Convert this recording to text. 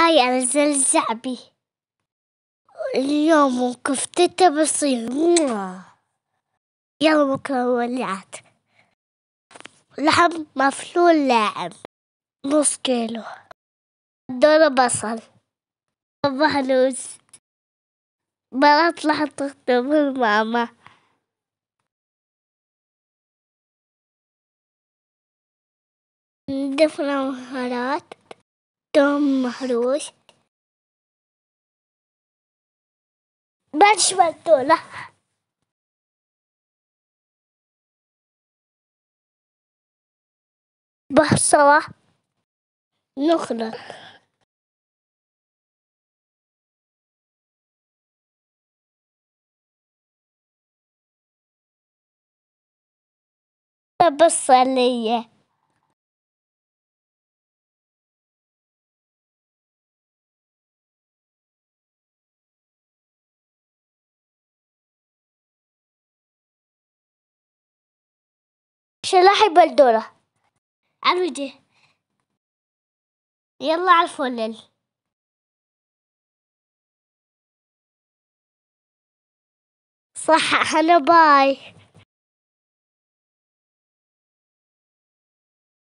آي أنزل زعبي اليوم كفتته بصير يلا بكرة ولعت لحم مفلول لاعب نص كيلو دور بصل صباح لوز مرات لحظة تخدم الماما دفنا مهارات توم مهروس بشمة دولة بحصرة نخلة بصلية شلاحي بلدورة على يلا على الفلل صح أنا باي